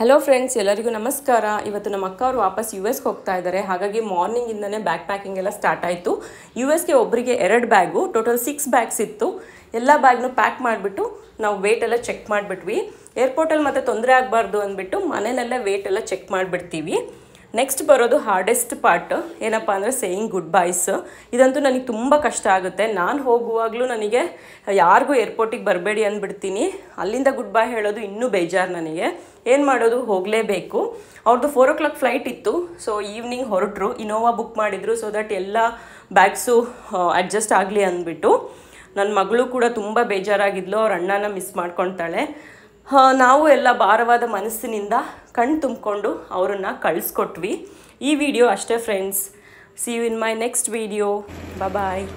hello friends ಎಲ್ಲರಿಗೂ ನಮಸ್ಕಾರ ಇವತ್ತು ನಮ್ಮ ಅಕ್ಕ ಅವರು ವಾಪಸ್ ಯು ಎಸ್ಗೆ ಹೋಗ್ತಾ ಇದ್ದಾರೆ ಹಾಗಾಗಿ ಮಾರ್ನಿಂಗಿಂದನೇ ಬ್ಯಾಗ್ ಪ್ಯಾಕಿಂಗ್ ಎಲ್ಲ ಸ್ಟಾರ್ಟ್ ಆಯಿತು ಯು ಎಸ್ಗೆ ಒಬ್ಬರಿಗೆ ಎರಡು ಬ್ಯಾಗು ಟೋಟಲ್ ಸಿಕ್ಸ್ ಬ್ಯಾಗ್ಸ್ ಇತ್ತು ಎಲ್ಲ ಬ್ಯಾಗ್ನು ಪ್ಯಾಕ್ ಮಾಡಿಬಿಟ್ಟು ನಾವು ವೇಟ್ ಎಲ್ಲ ಚೆಕ್ ಮಾಡಿಬಿಟ್ವಿ ಏರ್ಪೋರ್ಟಲ್ಲಿ ಮತ್ತೆ ತೊಂದರೆ ಆಗಬಾರ್ದು ಅಂದ್ಬಿಟ್ಟು ಮನೆಯಲ್ಲೇ ವೇಟ್ ಎಲ್ಲ ಚೆಕ್ ಮಾಡಿಬಿಡ್ತೀವಿ ನೆಕ್ಸ್ಟ್ ಬರೋದು ಹಾರ್ಡೆಸ್ಟ್ ಪಾರ್ಟ್ ಏನಪ್ಪ ಅಂದರೆ ಸೇಯಿಂಗ್ ಗುಡ್ ಬೈಸ್ ಇದಂತೂ ನನಗೆ ತುಂಬ ಕಷ್ಟ ಆಗುತ್ತೆ ನಾನು ಹೋಗುವಾಗಲೂ ನನಗೆ ಯಾರಿಗೂ ಏರ್ಪೋರ್ಟಿಗೆ ಬರಬೇಡಿ ಅಂದ್ಬಿಡ್ತೀನಿ ಅಲ್ಲಿಂದ ಗುಡ್ ಬಾಯ್ ಹೇಳೋದು ಇನ್ನೂ ಬೇಜಾರು ನನಗೆ ಏನು ಮಾಡೋದು ಹೋಗಲೇಬೇಕು ಅವ್ರದ್ದು ಫೋರ್ ಓ ಕ್ಲಾಕ್ ಫ್ಲೈಟ್ ಇತ್ತು ಸೊ ಈವ್ನಿಂಗ್ ಹೊರಟರು ಇನೋವಾ ಬುಕ್ ಮಾಡಿದರು ಸೊ ದಟ್ ಎಲ್ಲ ಬ್ಯಾಗ್ಸು ಅಡ್ಜಸ್ಟ್ ಆಗಲಿ ಅಂದ್ಬಿಟ್ಟು ನನ್ನ ಮಗಳು ಕೂಡ ತುಂಬ ಬೇಜಾರಾಗಿದ್ಲು ಅವ್ರ ಅಣ್ಣನ ಮಿಸ್ ಮಾಡ್ಕೊತಾಳೆ ನಾವು ಎಲ್ಲ ಭಾರವಾದ ಮನಸ್ಸಿನಿಂದ ಕಣ್ ತುಂಬಿಕೊಂಡು ಅವರನ್ನು ಕಳಿಸ್ಕೊಟ್ವಿ ಈ ವಿಡಿಯೋ ಅಷ್ಟೇ friends see you in my next video bye